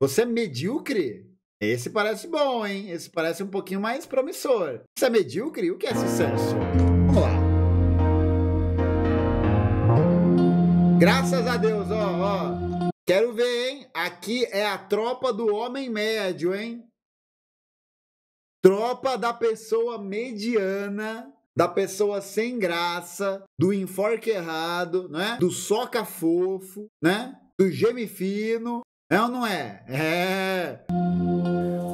Você é medíocre? Esse parece bom, hein? Esse parece um pouquinho mais promissor. Você é medíocre? O que é sucesso? Vamos lá. Graças a Deus, ó, ó. Quero ver, hein? Aqui é a tropa do homem médio, hein? Tropa da pessoa mediana, da pessoa sem graça, do enforque errado, né? Do soca fofo, né? Do geme fino, é ou não é? É.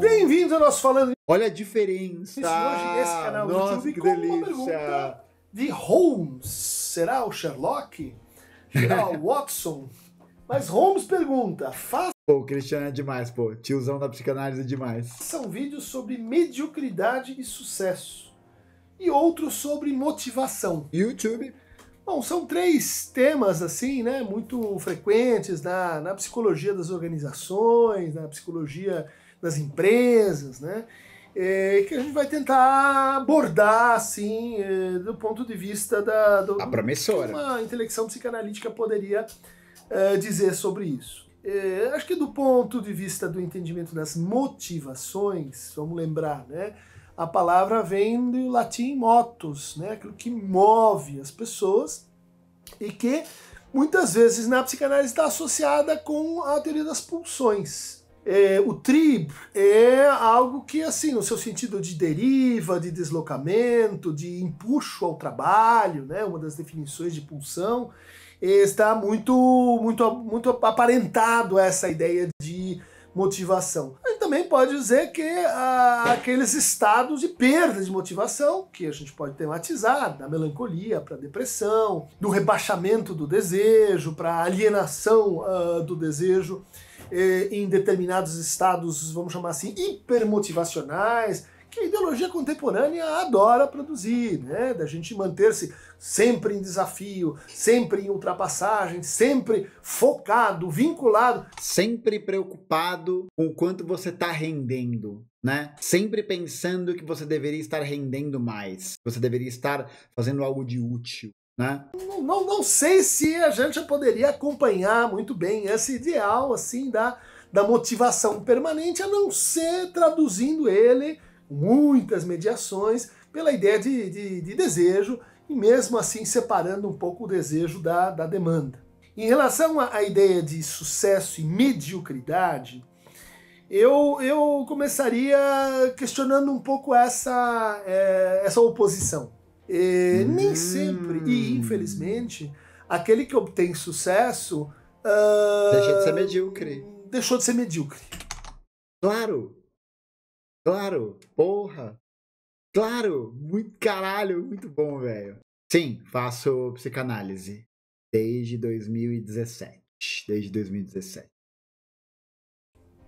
Bem-vindos ao nosso Falando. Olha a diferença. hoje esse canal do YouTube que com delícia. uma pergunta de Holmes. Será o Sherlock? Será o Watson? Mas Holmes pergunta, faça... Pô, o Cristiano é demais, pô. Tiozão da psicanálise é demais. São vídeos sobre mediocridade e sucesso. E outros sobre motivação. YouTube. Bom, são três temas assim, né, muito frequentes na, na psicologia das organizações, na psicologia das empresas, né, é, que a gente vai tentar abordar assim, é, do ponto de vista da do, a promissora. que uma intelecção psicanalítica poderia é, dizer sobre isso. É, acho que do ponto de vista do entendimento das motivações, vamos lembrar, né, a palavra vem do latim motus, né? aquilo que move as pessoas e que muitas vezes na psicanálise está associada com a teoria das pulsões. É, o trib é algo que, assim, no seu sentido de deriva, de deslocamento, de empuxo ao trabalho, né? uma das definições de pulsão, está muito, muito, muito aparentado a essa ideia de motivação também pode dizer que ah, aqueles estados de perda de motivação, que a gente pode tematizar, da melancolia para depressão, do rebaixamento do desejo, para alienação ah, do desejo eh, em determinados estados, vamos chamar assim, hipermotivacionais, que a ideologia contemporânea adora produzir, né? Da gente manter-se sempre em desafio, sempre em ultrapassagem, sempre focado, vinculado, sempre preocupado com o quanto você está rendendo. Né? Sempre pensando que você deveria estar rendendo mais, você deveria estar fazendo algo de útil, né? Não, não, não sei se a gente poderia acompanhar muito bem esse ideal assim da, da motivação permanente, a não ser traduzindo ele muitas mediações, pela ideia de, de, de desejo, e mesmo assim separando um pouco o desejo da, da demanda. Em relação à ideia de sucesso e mediocridade, eu, eu começaria questionando um pouco essa, é, essa oposição. E, hum. Nem sempre, e infelizmente, aquele que obtém sucesso. Uh, ah, deixou de ser medíocre. Deixou de ser medíocre. Claro! Claro, porra. Claro, muito caralho, muito bom, velho. Sim, faço psicanálise desde 2017. Desde 2017.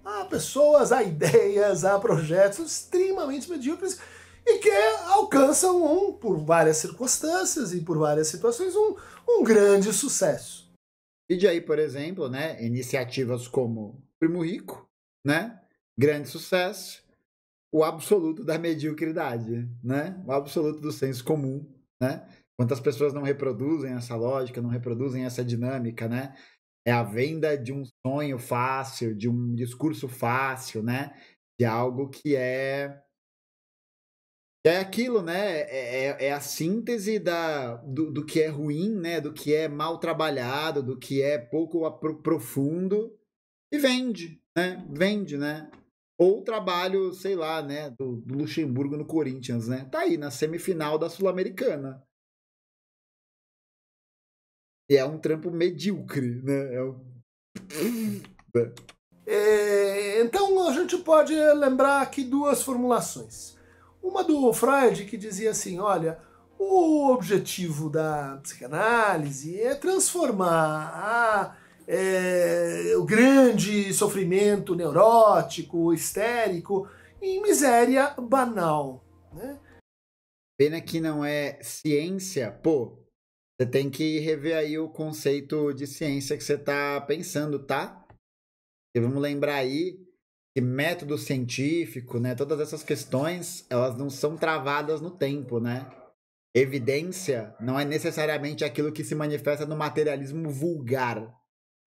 Há pessoas, há ideias, há projetos extremamente medíocres e que alcançam um, por várias circunstâncias e por várias situações, um, um grande sucesso. E de aí, por exemplo, né, iniciativas como Primo Rico, né, grande sucesso, o absoluto da mediocridade, né? O absoluto do senso comum, né? Quantas pessoas não reproduzem essa lógica, não reproduzem essa dinâmica, né? É a venda de um sonho fácil, de um discurso fácil, né? De algo que é é aquilo, né? É, é, é, a síntese da, do, do, que é ruim, né? Do que é mal trabalhado, do que é pouco profundo e vende, né? Vende, né? Ou o trabalho, sei lá, né, do, do Luxemburgo no Corinthians, né? Tá aí, na semifinal da Sul-Americana. E é um trampo medíocre, né? É um... É, então a gente pode lembrar aqui duas formulações. Uma do Freud que dizia assim: olha, o objetivo da psicanálise é transformar a é, o grande sofrimento neurótico, histérico, e miséria banal. Né? Pena que não é ciência, pô. Você tem que rever aí o conceito de ciência que você está pensando, tá? E vamos lembrar aí que método científico, né? Todas essas questões, elas não são travadas no tempo, né? Evidência não é necessariamente aquilo que se manifesta no materialismo vulgar,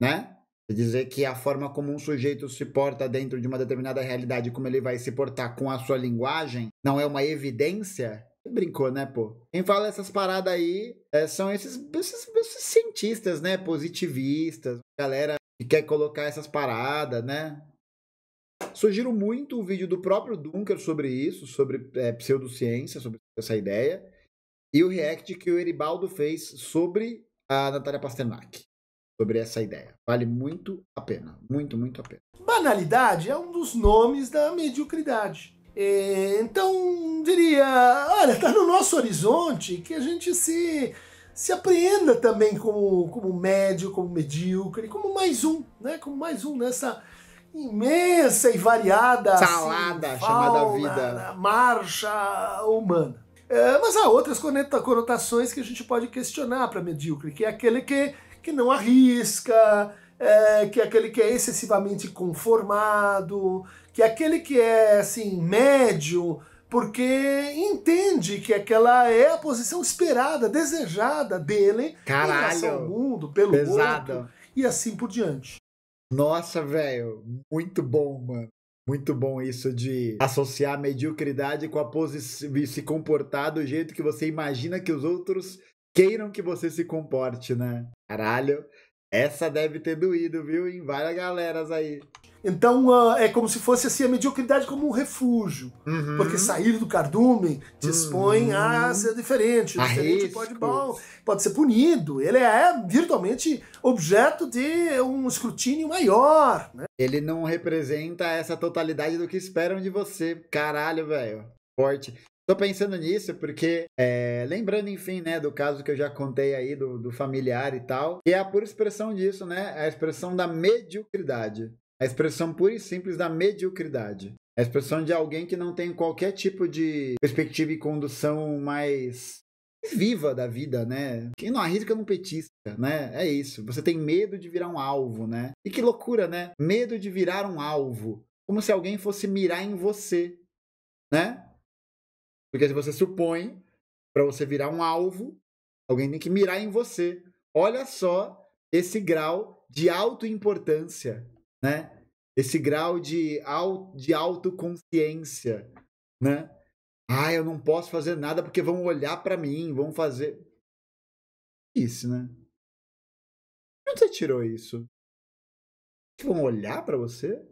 né? dizer que a forma como um sujeito se porta dentro de uma determinada realidade, como ele vai se portar com a sua linguagem, não é uma evidência brincou, né, pô? Quem fala essas paradas aí é, são esses, esses, esses, cientistas, né? Positivistas, galera que quer colocar essas paradas, né? Sugiro muito o vídeo do próprio Dunker sobre isso, sobre é, pseudociência, sobre essa ideia, e o react que o Eribaldo fez sobre a Natália Pasternak sobre essa ideia. Vale muito a pena, muito, muito a pena. Banalidade é um dos nomes da mediocridade. É, então, diria, olha, está no nosso horizonte que a gente se, se apreenda também como, como médio, como medíocre, como mais um, né? Como mais um nessa imensa e variada assim, salada assim, chamada fauna, vida, né, marcha humana. É, mas há outras conotações que a gente pode questionar para medíocre, que é aquele que que não arrisca, é, que é aquele que é excessivamente conformado, que é aquele que é assim médio, porque entende que aquela é a posição esperada, desejada dele Caralho, em relação ao mundo, pelo mundo e assim por diante. Nossa, velho, muito bom, mano. Muito bom isso de associar a mediocridade com a posição e se comportar do jeito que você imagina que os outros queiram que você se comporte, né? Caralho, essa deve ter doído, viu? Em várias galeras aí. Então uh, é como se fosse assim a mediocridade como um refúgio. Uhum. Porque sair do cardume te uhum. expõe a ser diferente. A diferente pode, bom, pode ser punido. Ele é virtualmente objeto de um escrutínio maior. Né? Ele não representa essa totalidade do que esperam de você. Caralho, velho. Forte. Tô pensando nisso porque, é, lembrando, enfim, né, do caso que eu já contei aí do, do familiar e tal, e é a pura expressão disso, né? É a expressão da mediocridade. A expressão pura e simples da mediocridade. A expressão de alguém que não tem qualquer tipo de perspectiva e condução mais viva da vida, né? Quem não arrisca não petisca, né? É isso. Você tem medo de virar um alvo, né? E que loucura, né? Medo de virar um alvo. Como se alguém fosse mirar em você, né? Porque se você supõe, para você virar um alvo, alguém tem que mirar em você. Olha só esse grau de autoimportância, né? Esse grau de, de autoconsciência, né? Ah, eu não posso fazer nada porque vão olhar para mim, vão fazer. Isso, né? onde você tirou isso? Tipo, vão olhar para você?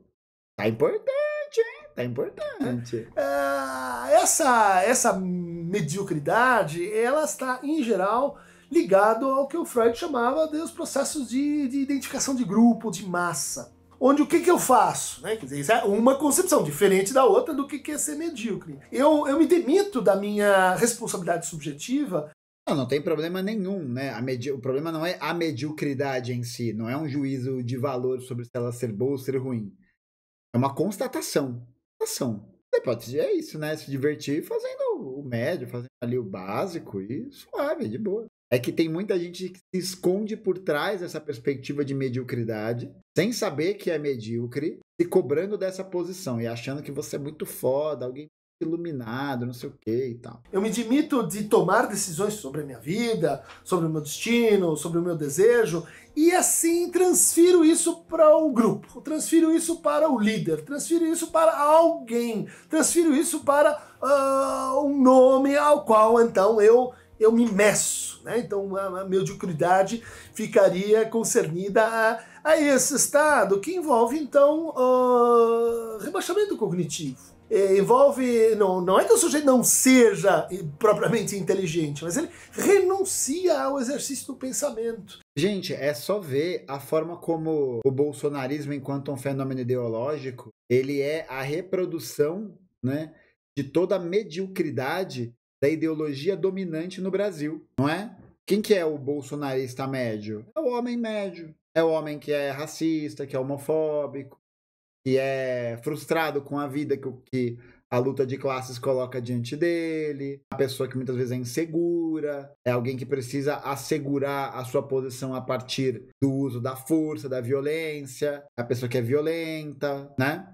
Tá importante, hein? Tá importante. Ah! essa, essa mediocridade, ela está, em geral, ligado ao que o Freud chamava dos processos de, de identificação de grupo, de massa. Onde o que, que eu faço? Né? Quer dizer, isso é uma concepção diferente da outra do que, que é ser medíocre. Eu, eu me demito da minha responsabilidade subjetiva não, não tem problema nenhum, né? o problema não é a mediocridade em si, não é um juízo de valor sobre se ela ser boa ou ser ruim. É uma constatação. Constatação. A é isso, né? Se divertir fazendo o médio, fazendo ali o básico e suave, de boa. É que tem muita gente que se esconde por trás dessa perspectiva de mediocridade, sem saber que é medíocre, se cobrando dessa posição e achando que você é muito foda, alguém iluminado, não sei o que e tal. Eu me admito de tomar decisões sobre a minha vida, sobre o meu destino, sobre o meu desejo, e assim transfiro isso para o grupo, transfiro isso para o líder, transfiro isso para alguém, transfiro isso para uh, um nome ao qual então eu eu me meço, né? Então a, a mediocridade ficaria concernida a, a esse estado que envolve então uh, rebaixamento cognitivo é, envolve. Não, não é que o sujeito não seja propriamente inteligente, mas ele renuncia ao exercício do pensamento. Gente, é só ver a forma como o bolsonarismo, enquanto um fenômeno ideológico, ele é a reprodução né, de toda a mediocridade da ideologia dominante no Brasil, não é? Quem que é o bolsonarista médio? É o homem médio. É o homem que é racista, que é homofóbico, que é frustrado com a vida que, que a luta de classes coloca diante dele, a pessoa que muitas vezes é insegura, é alguém que precisa assegurar a sua posição a partir do uso da força, da violência, a pessoa que é violenta, né?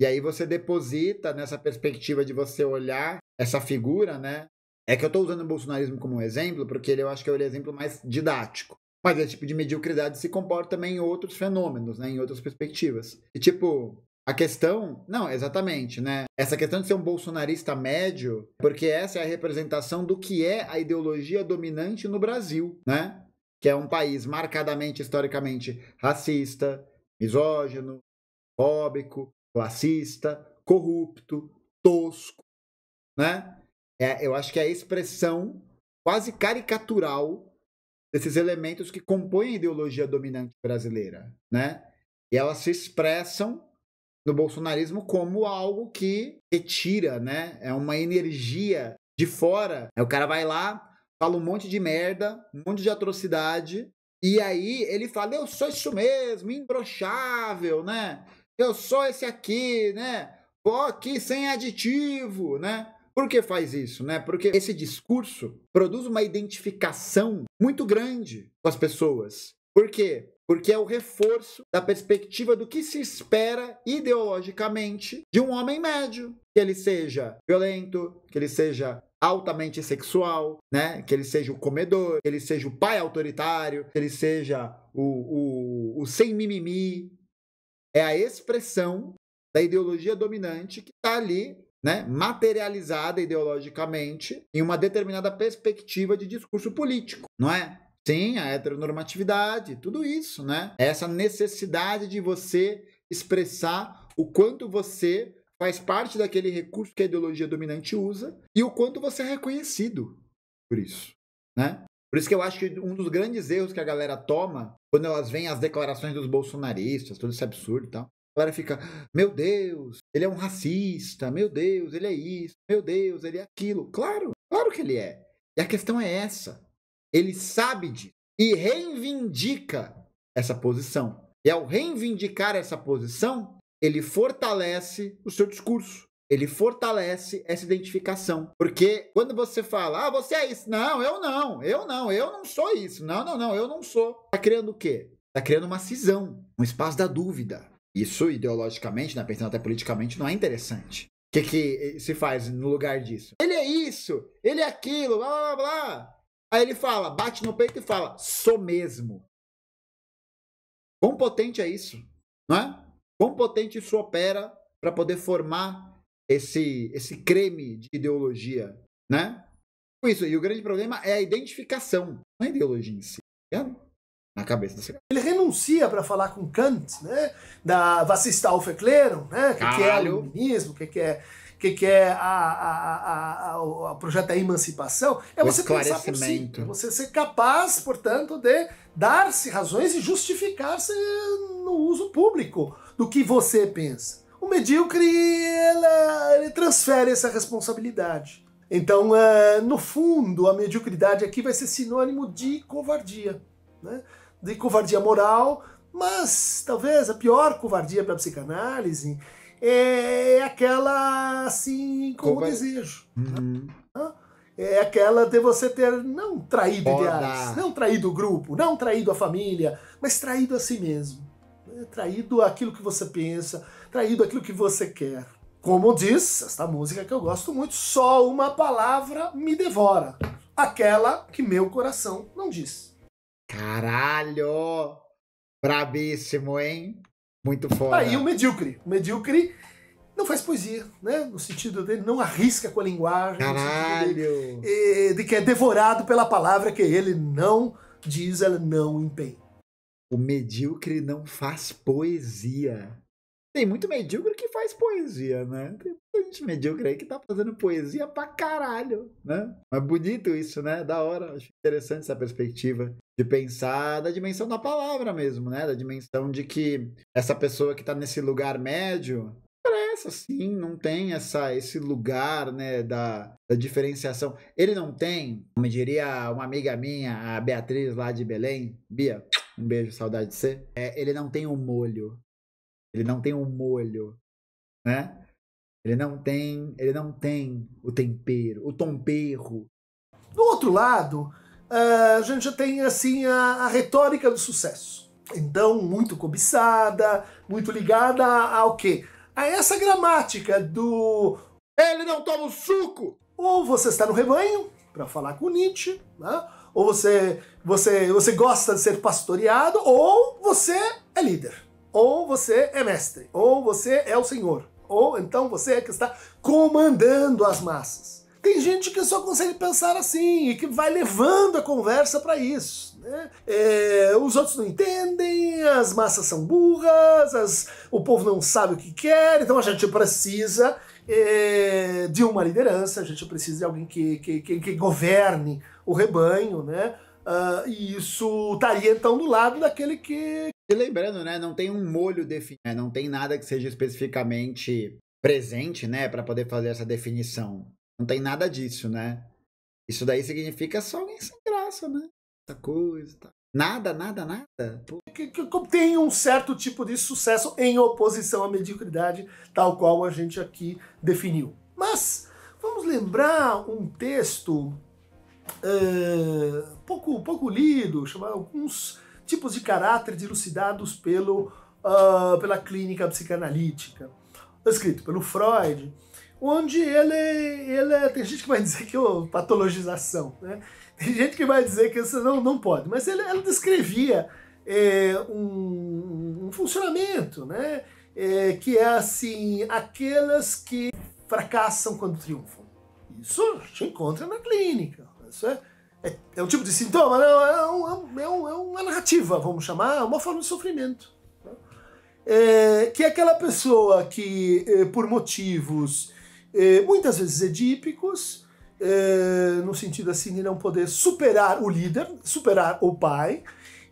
E aí você deposita nessa perspectiva de você olhar essa figura, né? É que eu estou usando o bolsonarismo como um exemplo, porque ele eu acho que é o exemplo mais didático. Mas esse tipo de mediocridade se comporta também em outros fenômenos, né? em outras perspectivas. E tipo, a questão, não, exatamente, né? Essa questão de ser um bolsonarista médio, porque essa é a representação do que é a ideologia dominante no Brasil, né? Que é um país marcadamente, historicamente, racista, misógino, fóbico, classista, corrupto, tosco, né? É, eu acho que é a expressão quase caricatural desses elementos que compõem a ideologia dominante brasileira, né? E elas se expressam no bolsonarismo como algo que retira, né? É uma energia de fora. É, o cara vai lá, fala um monte de merda, um monte de atrocidade, e aí ele fala: "Eu sou isso mesmo, imbrochável, né? Eu sou esse aqui, né? Vou aqui sem aditivo, né?" Por que faz isso, né? Porque esse discurso produz uma identificação muito grande com as pessoas. Por quê? Porque é o reforço da perspectiva do que se espera ideologicamente de um homem médio, que ele seja violento, que ele seja altamente sexual, né? Que ele seja o comedor, que ele seja o pai autoritário, que ele seja o, o, o sem mimimi. É a expressão da ideologia dominante que está ali né, materializada ideologicamente em uma determinada perspectiva de discurso político, não é? Sim, a heteronormatividade, tudo isso, né? Essa necessidade de você expressar o quanto você faz parte daquele recurso que a ideologia dominante usa e o quanto você é reconhecido por isso, né? Por isso que eu acho que um dos grandes erros que a galera toma quando elas veem as declarações dos bolsonaristas, todo esse é absurdo e tal, galera fica, meu Deus, ele é um racista, meu Deus, ele é isso, meu Deus, ele é aquilo. Claro, claro que ele é. E a questão é essa. Ele sabe disso e reivindica essa posição. E ao reivindicar essa posição, ele fortalece o seu discurso. Ele fortalece essa identificação. Porque quando você fala, ah, você é isso. Não, eu não, eu não, eu não sou isso. Não, não, não, eu não sou. Tá criando o quê? Tá criando uma cisão, um espaço da dúvida. Isso, ideologicamente, né, pensando até politicamente, não é interessante. O que, que eh, se faz no lugar disso? Ele é isso, ele é aquilo, blá blá blá. Aí ele fala, bate no peito e fala, sou mesmo. Quão potente é isso? Não é? Quão potente isso opera para poder formar esse, esse creme de ideologia, né? Isso, e o grande problema é a identificação, não é a ideologia em si. Tá na cabeça Ele renuncia para falar com Kant, né? Da Vassistaufe Klerum, né? Que, que é iluminismo, que, que é que, que é a, a, a, a, projeto da emancipação, é o você pensar por si, é você ser capaz, portanto, de dar-se razões e justificar-se no uso público do que você pensa. O medíocre ela, ele transfere essa responsabilidade. Então, eh, no fundo, a mediocridade aqui vai ser sinônimo de covardia. Né? de covardia moral, mas talvez a pior covardia para a psicanálise é aquela assim como Covar... desejo. Né? Uhum. É aquela de você ter não traído Boda. ideais, não traído o grupo, não traído a família, mas traído a si mesmo. É traído aquilo que você pensa, traído aquilo que você quer. Como diz esta música que eu gosto muito, só uma palavra me devora, aquela que meu coração não diz. Caralho! Brabíssimo, hein? Muito ah, foda. Aí ah, o medíocre. O medíocre não faz poesia, né? No sentido dele, não arrisca com a linguagem. Caralho! Dele, eh, de que é devorado pela palavra que ele não diz, ela não empenha. O medíocre não faz poesia tem muito medíocre que faz poesia, né? Tem muita gente medíocre aí que tá fazendo poesia pra caralho, né? Mas bonito isso, né? Da hora. Acho interessante essa perspectiva de pensar da dimensão da palavra mesmo, né? Da dimensão de que essa pessoa que tá nesse lugar médio parece é assim, não tem essa esse lugar, né, da, da diferenciação. Ele não tem, como diria uma amiga minha, a Beatriz lá de Belém, Bia, um beijo, saudade de você. É, ele não tem o um molho. Ele não tem um molho, né? Ele não tem, ele não tem o tempero, o tomperro. Do outro lado, eh, a gente já tem assim a, a retórica do sucesso. Então, muito cobiçada, muito ligada ao quê? A essa gramática do ele não toma o suco. Ou você está no rebanho, para falar com Nietzsche, né? ou você, você, você gosta de ser pastoreado, ou você é líder. Ou você é mestre, ou você é o senhor, ou então você é que está comandando as massas. Tem gente que só consegue pensar assim e que vai levando a conversa para isso. Né? É, os outros não entendem, as massas são burras, as, o povo não sabe o que quer, então a gente precisa é, de uma liderança, a gente precisa de alguém que, que, que, que governe o rebanho, né? Uh, e isso estaria então do lado daquele que, e lembrando, né, não tem um molho definido, né, não tem nada que seja especificamente presente, né, para poder fazer essa definição. Não tem nada disso, né? Isso daí significa só alguém sem graça, né? Essa coisa, tá. Nada, nada, nada. É que, que, tem um certo tipo de sucesso em oposição à mediocridade, tal qual a gente aqui definiu. Mas vamos lembrar um texto uh, pouco, pouco lido, chamado Alguns tipos de caráter dilucidados pelo, uh, pela clínica psicanalítica, escrito pelo Freud, onde ele, ele é, tem gente que vai dizer que é oh, patologização, né? tem gente que vai dizer que isso não, não pode, mas ele, descrevia é, um, um, funcionamento, né? É, que é assim, aquelas que fracassam quando triunfam. Isso a gente encontra na clínica. Isso é é, é um tipo de sintoma, não, né? é, é, um, é, um, é uma narrativa, vamos chamar, é uma forma de sofrimento. Né? É, que é aquela pessoa que, é, por motivos é, muitas vezes edípicos, no sentido assim de não poder superar o líder, superar o pai,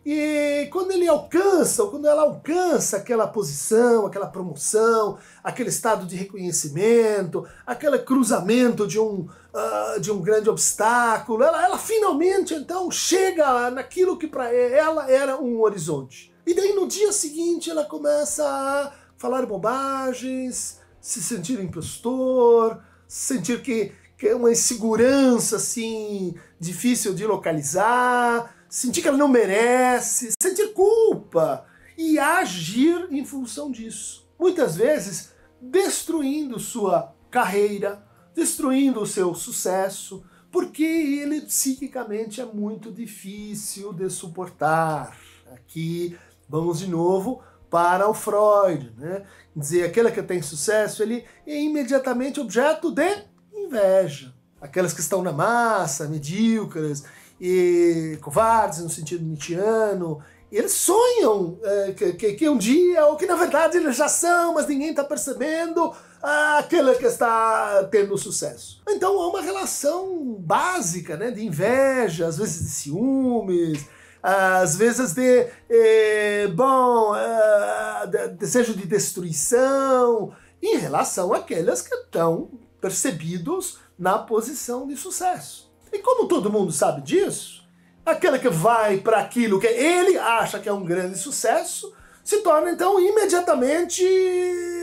e quando ele alcança, ou quando ela alcança aquela posição, aquela promoção, aquele estado de reconhecimento, aquele cruzamento de um, uh, de um grande obstáculo, ela, ela finalmente então chega naquilo que para ela era um horizonte. E daí no dia seguinte ela começa a falar bobagens, se sentir impostor, sentir que, que é uma insegurança assim difícil de localizar sentir que ela não merece, sentir culpa e agir em função disso. Muitas vezes destruindo sua carreira, destruindo o seu sucesso, porque ele psiquicamente é muito difícil de suportar. Aqui vamos de novo para o Freud, né? Dizer aquela que tem sucesso, ele é imediatamente objeto de inveja. Aquelas que estão na massa, medíocres, e covardes no sentido nietzschiano, eles sonham é, que, que, um dia, ou que na verdade eles já são, mas ninguém está percebendo aquele que está tendo sucesso. Então há uma relação básica né, de inveja, às vezes de ciúmes, às vezes de é, bom é, de, desejo de destruição em relação àqueles que estão percebidos na posição de sucesso. E como todo mundo sabe disso, aquele que vai para aquilo que ele acha que é um grande sucesso se torna então imediatamente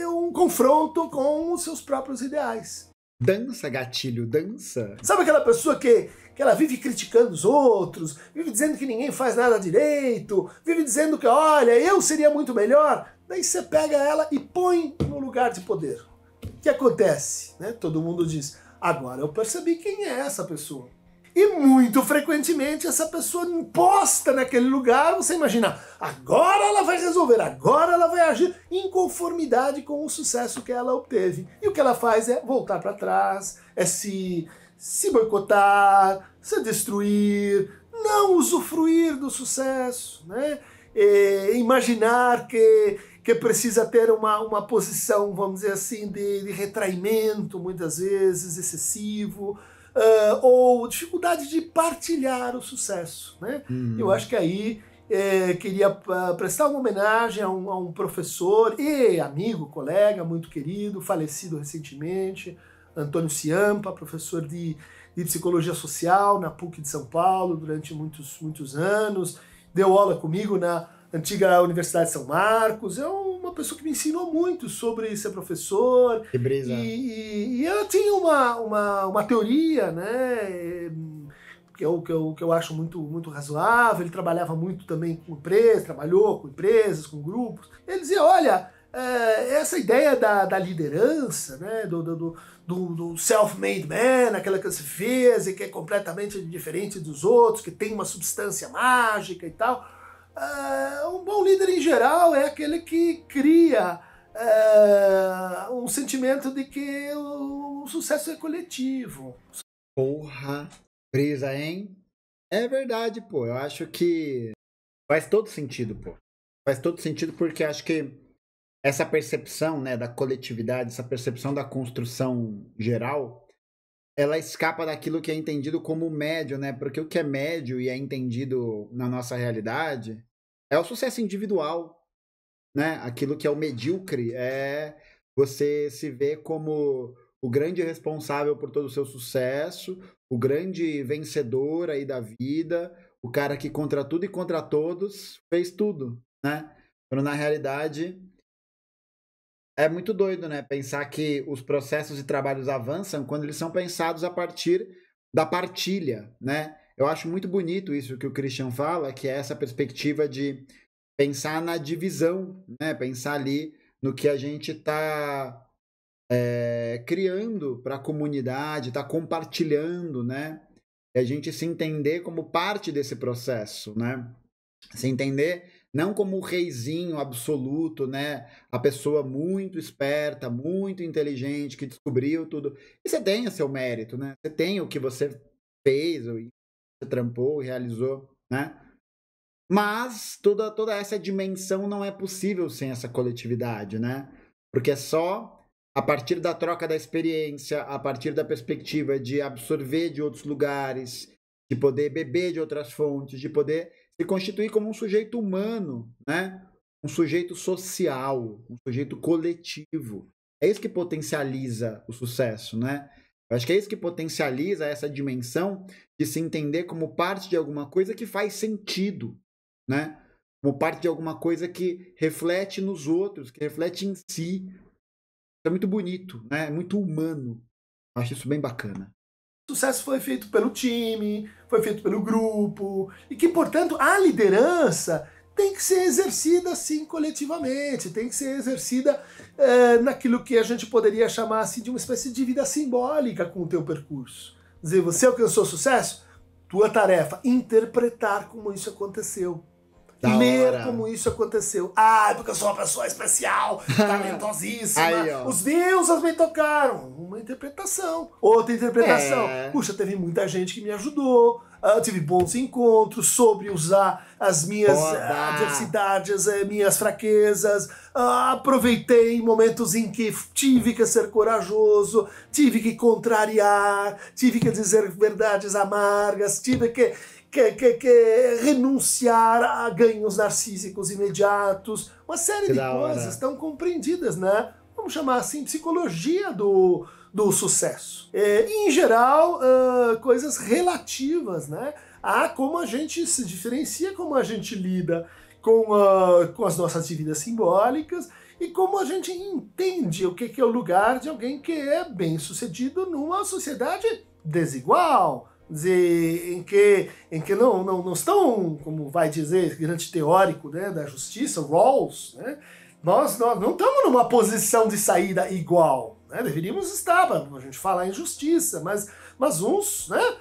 um confronto com os seus próprios ideais. Dança, gatilho, dança. Sabe aquela pessoa que, que ela vive criticando os outros, vive dizendo que ninguém faz nada direito, vive dizendo que, olha, eu seria muito melhor. Daí você pega ela e põe no lugar de poder. O que acontece? Né? Todo mundo diz, agora eu percebi quem é essa pessoa. E muito frequentemente essa pessoa imposta naquele lugar, você imagina, agora ela vai resolver, agora ela vai agir em conformidade com o sucesso que ela obteve. E o que ela faz é voltar para trás, é se, se boicotar, se destruir, não usufruir do sucesso, né? E é, imaginar que, que precisa ter uma, uma posição, vamos dizer assim, de, de retraimento, muitas vezes excessivo uh, ou dificuldade de partilhar o sucesso. Né? Hum. Eu acho que aí é, queria ah, prestar uma homenagem a um, a um, professor e amigo, colega muito querido, falecido recentemente, Antônio Ciampa, professor de, de psicologia social na PUC de São Paulo durante muitos, muitos anos, deu aula comigo na antiga Universidade de São Marcos. É um uma pessoa que me ensinou muito sobre ser professor. Que brisa. E, e, e ela tinha uma, uma, uma teoria, né? Que eu, que, eu, que eu acho muito, muito razoável. Ele trabalhava muito também com empresas, trabalhou com empresas, com grupos. Ele dizia: olha, é, essa ideia da, da liderança, né, do, do, do, do self-made man, aquela que você fez e que é completamente diferente dos outros, que tem uma substância mágica e tal. Uh, um bom líder em geral é aquele que cria uh, um sentimento de que o, o sucesso é coletivo. Porra, brisa, hein? É verdade, pô. Eu acho que faz todo sentido, pô. Faz todo sentido porque acho que essa percepção, né, da coletividade, essa percepção da construção geral ela escapa daquilo que é entendido como médio, né? Porque o que é médio e é entendido na nossa realidade é o sucesso individual, né? Aquilo que é o medíocre é você se ver como o grande responsável por todo o seu sucesso, o grande vencedor aí da vida, o cara que contra tudo e contra todos fez tudo, né? Quando na realidade é muito doido, né? Pensar que os processos e trabalhos avançam quando eles são pensados a partir da partilha, né? Eu acho muito bonito isso que o Christian fala, que é essa perspectiva de pensar na divisão, né? Pensar ali no que a gente está é, criando para a comunidade, está compartilhando, né? E a gente se entender como parte desse processo, né? Se entender não como o reizinho absoluto, né? A pessoa muito esperta, muito inteligente que descobriu tudo. E você tem o seu mérito, né? Você tem o que você fez, o que você trampou, realizou, né? Mas toda, toda essa dimensão não é possível sem essa coletividade, né? Porque é só a partir da troca da experiência, a partir da perspectiva de absorver de outros lugares, de poder beber de outras fontes, de poder se constituir como um sujeito humano, né? um sujeito social, um sujeito coletivo. É isso que potencializa o sucesso, né? Eu acho que é isso que potencializa essa dimensão de se entender como parte de alguma coisa que faz sentido, né? Como parte de alguma coisa que reflete nos outros, que reflete em si. Isso é muito bonito, né? É muito humano. Eu acho isso bem bacana. O sucesso foi feito pelo time, foi feito pelo grupo, e que, portanto, a liderança tem que ser exercida assim coletivamente, tem que ser exercida é, naquilo que a gente poderia chamar assim, de uma espécie de vida simbólica com o teu percurso. Quer dizer, você alcançou sucesso? Tua tarefa, interpretar como isso aconteceu. Da Ler hora. como isso aconteceu. Ah, é porque eu sou uma pessoa especial, talentosíssima. Aí, Os deuses me tocaram. Uma interpretação. Outra interpretação. É. Puxa, teve muita gente que me ajudou. Uh, tive bons encontros sobre usar as minhas uh, adversidades, uh, minhas fraquezas. Ah, aproveitei momentos em que tive que ser corajoso, tive que contrariar, tive que dizer verdades amargas, tive que que, que, que renunciar a ganhos narcísicos imediatos, uma série que de coisas hora. estão compreendidas, né? Vamos chamar assim, psicologia do, do sucesso. É, em geral, uh, coisas relativas, né? A como a gente se diferencia, como a gente lida com, uh, com as nossas dívidas simbólicas e como a gente entende o que, que é o lugar de alguém que é bem sucedido numa sociedade desigual, dizer, em que, em que não, não, não estão, como vai dizer grande teórico né, da justiça, Rawls, né, nós, nós não estamos numa posição de saída igual. Né, deveríamos estar, para a gente falar em justiça, mas, mas uns né,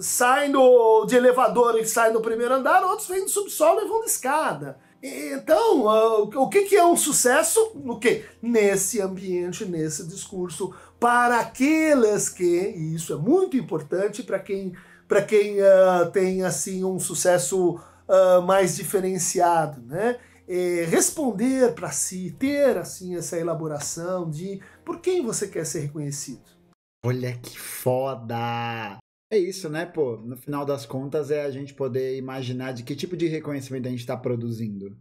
saem do, de elevador e saem do primeiro andar, outros vêm do subsolo e vão de escada. Então, ah, o que é um sucesso? No quê? Nesse ambiente, nesse discurso para aqueles que, e isso é muito importante para quem, pra quem uh, tem assim um sucesso uh, mais diferenciado, né? É responder para si, ter assim essa elaboração de por quem você quer ser reconhecido. Olha que foda! É isso, né, pô? No final das contas é a gente poder imaginar de que tipo de reconhecimento a gente está produzindo,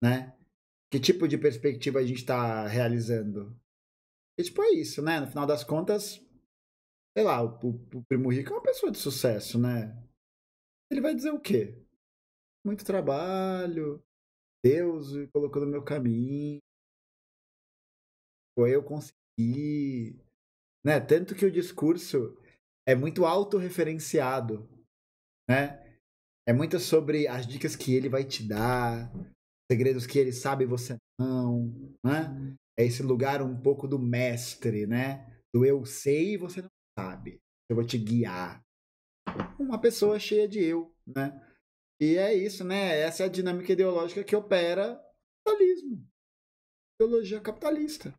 né? Que tipo de perspectiva a gente está realizando, e tipo, é isso, né? No final das contas, sei lá, o, o, o Primo Rico é uma pessoa de sucesso, né? Ele vai dizer o quê? Muito trabalho, Deus me colocou no meu caminho, foi eu consegui, né? Tanto que o discurso é muito autorreferenciado, né? É muito sobre as dicas que ele vai te dar, segredos que ele sabe e você não, né? É esse lugar um pouco do mestre, né? Do eu sei e você não sabe. Eu vou te guiar. Uma pessoa cheia de eu, né? E é isso, né? Essa é a dinâmica ideológica que opera o capitalismo. Ideologia capitalista.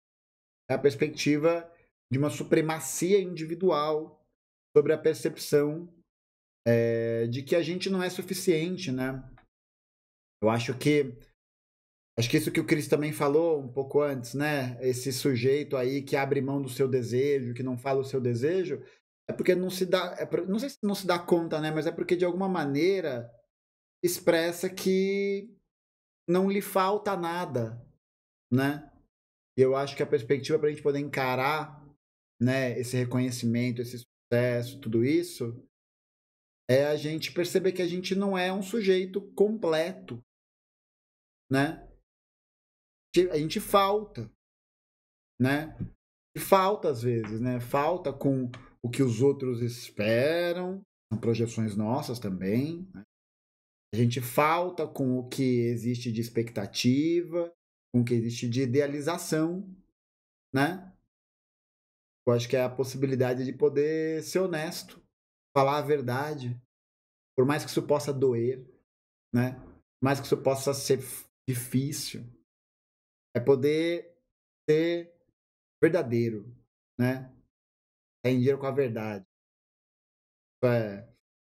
É a perspectiva de uma supremacia individual sobre a percepção é, de que a gente não é suficiente, né? Eu acho que Acho que isso que o Cris também falou um pouco antes, né? Esse sujeito aí que abre mão do seu desejo, que não fala o seu desejo, é porque não se dá. É por, não sei se não se dá conta, né? Mas é porque de alguma maneira expressa que não lhe falta nada, né? E eu acho que a perspectiva para a gente poder encarar né, esse reconhecimento, esse sucesso, tudo isso, é a gente perceber que a gente não é um sujeito completo, né? a gente falta, né? Falta às vezes, né? Falta com o que os outros esperam, são projeções nossas também. Né? A gente falta com o que existe de expectativa, com o que existe de idealização, né? Eu acho que é a possibilidade de poder ser honesto, falar a verdade, por mais que isso possa doer, né? Por mais que isso possa ser difícil, é poder ser verdadeiro, né? É em dinheiro com a verdade. É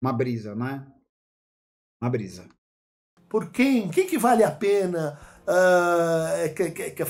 uma brisa, né? Uma brisa. Por quem? O que, que vale a pena? Uh, que, que, que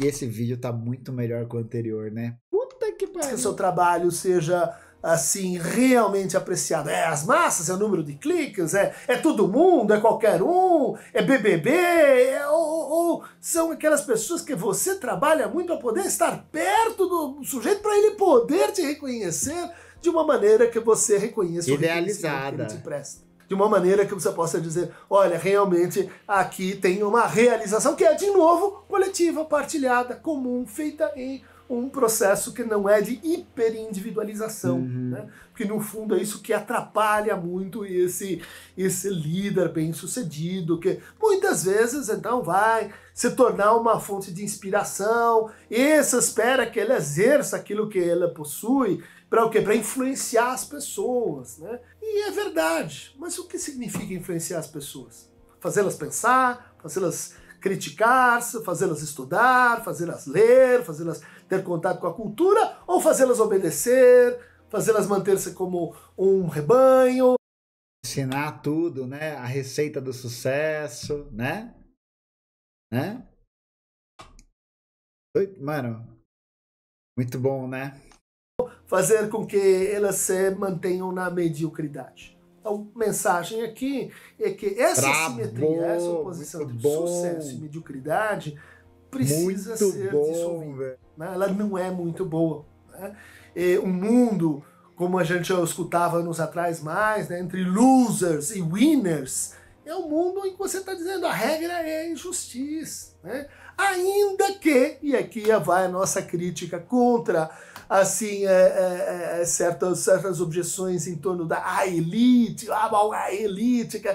E esse vídeo tá muito melhor que o anterior, né? Puta que pariu. Que seu trabalho seja assim realmente apreciado. É as massas, é o número de cliques, é, é todo mundo, é qualquer um, é BBB, é, ou, ou são aquelas pessoas que você trabalha muito para poder estar perto do sujeito para ele poder te reconhecer de uma maneira que você reconheça idealizada, o que ele te presta de uma maneira que você possa dizer, olha, realmente aqui tem uma realização que é de novo coletiva, partilhada, comum, feita em um processo que não é de hiperindividualização, uhum. né? porque no fundo é isso que atrapalha muito esse esse líder bem sucedido que muitas vezes então vai se tornar uma fonte de inspiração e espera que ele exerça aquilo que ele possui para o quê? para influenciar as pessoas, né? E é verdade, mas o que significa influenciar as pessoas? Fazê-las pensar, fazê-las criticar-se, fazê-las estudar, fazê-las ler, fazê-las ter contato com a cultura ou fazê-las obedecer, fazê-las manter-se como um rebanho. Ensinar tudo, né? A receita do sucesso, né? Né? Mano, muito bom, né? Fazer com que elas se mantenham na mediocridade. Então, mensagem aqui é que essa Bravo, simetria, essa oposição de sucesso e mediocridade precisa muito ser bom, dissolvida. Véio né? ela não é muito boa. Né? E, um mundo, como a gente já escutava anos atrás mais, né? entre losers e winners, é um mundo em que você está dizendo a regra é a injustiça. Né? Ainda que, e aqui vai a nossa crítica contra assim é é, é, é, certas, certas objeções em torno da elite, a elite, ah, a elite.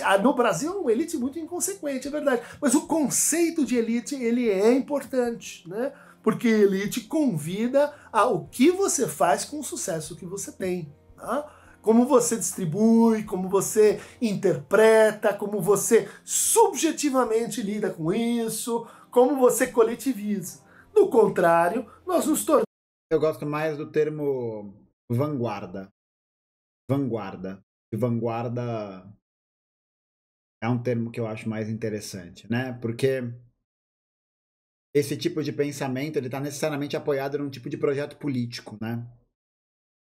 É, ah, no Brasil é uma elite muito inconsequente, é verdade. Mas o conceito de elite ele é importante, né? Porque elite convida a o que você faz com o sucesso que você tem. Tá? como você distribui, como você interpreta, como você subjetivamente lida com isso, como você coletiviza. Do contrário, nós nos tornamos. Eu gosto mais do termo vanguarda. Vanguarda. E vanguarda é um termo que eu acho mais interessante, né? Porque esse tipo de pensamento ele está necessariamente apoiado num tipo de projeto político, né?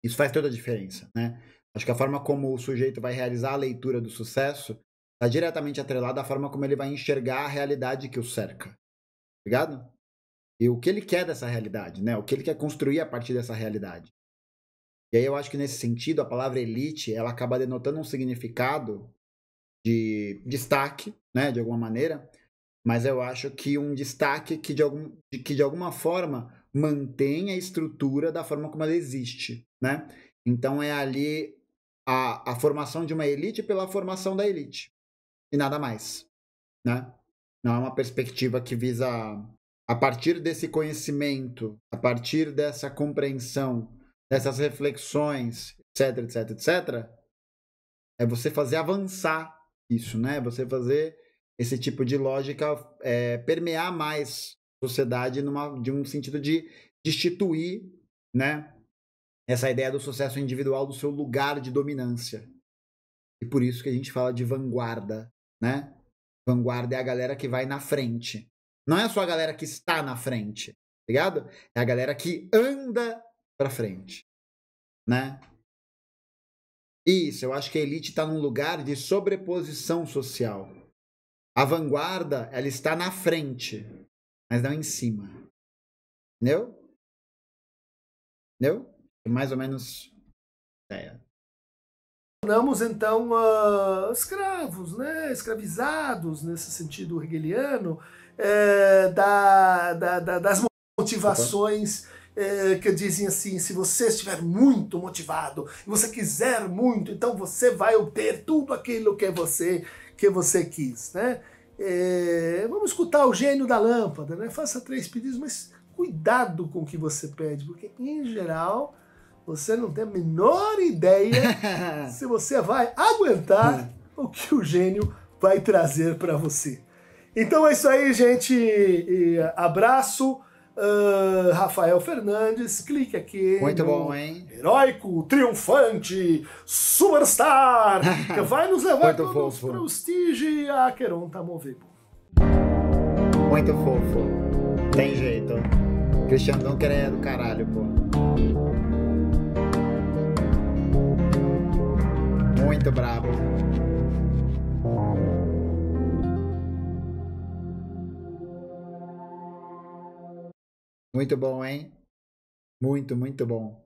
Isso faz toda a diferença, né? Acho que a forma como o sujeito vai realizar a leitura do sucesso está diretamente atrelada à forma como ele vai enxergar a realidade que o cerca. Obrigado? Tá e o que ele quer dessa realidade, né? O que ele quer construir a partir dessa realidade. E aí eu acho que nesse sentido a palavra elite ela acaba denotando um significado de destaque, né? De alguma maneira, mas eu acho que um destaque que de, algum, que de alguma forma mantém a estrutura da forma como ela existe, né? Então é ali a, a formação de uma elite pela formação da elite e nada mais, né? Não é uma perspectiva que visa a partir desse conhecimento, a partir dessa compreensão, dessas reflexões, etc, etc, etc, é você fazer avançar isso, né? Você fazer esse tipo de lógica é, permear mais a sociedade numa, de um sentido de destituir, né? Essa ideia do sucesso individual do seu lugar de dominância. E por isso que a gente fala de vanguarda, né? Vanguarda é a galera que vai na frente. Não é só a galera que está na frente, tá ligado? É a galera que anda pra frente, né? Isso, eu acho que a elite está num lugar de sobreposição social. A vanguarda, ela está na frente, mas não em cima. Entendeu? Entendeu? É mais ou menos ideia. É. Tornamos então uh, escravos, né? escravizados nesse sentido hegeliano é, da, da, da, das motivações é, que dizem assim: se você estiver muito motivado e você quiser muito, então você vai obter tudo aquilo que você que você quis, né? É, vamos escutar o gênio da lâmpada, né? Faça três pedidos, mas cuidado com o que você pede, porque em geral você não tem a menor ideia se você vai aguentar hum. o que o gênio vai trazer para você. Então é isso aí, gente. E abraço. Uh, Rafael Fernandes, clique aqui. Muito bom, hein? Heróico, triunfante, superstar, que vai nos levar para o e a Aqueronta tá Movibo. Muito fofo. Tem jeito. Cristiano não quer é do caralho, pô. Muito brabo. Muito bom, hein? Muito, muito bom.